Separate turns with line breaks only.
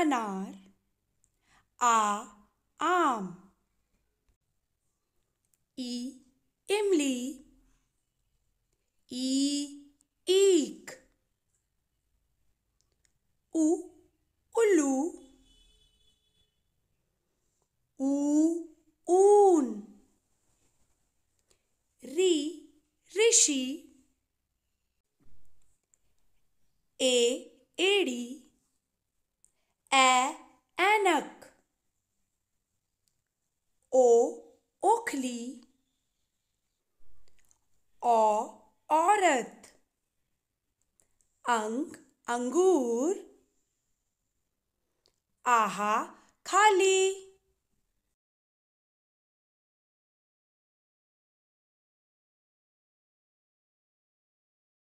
अनार आ आम ई इमली
ई ईक
उ उल्लू ऊ ऊन री ऋषि ए एड़ी
A. Anak
O. Oakley औरत अंग अंगूर आहा खाली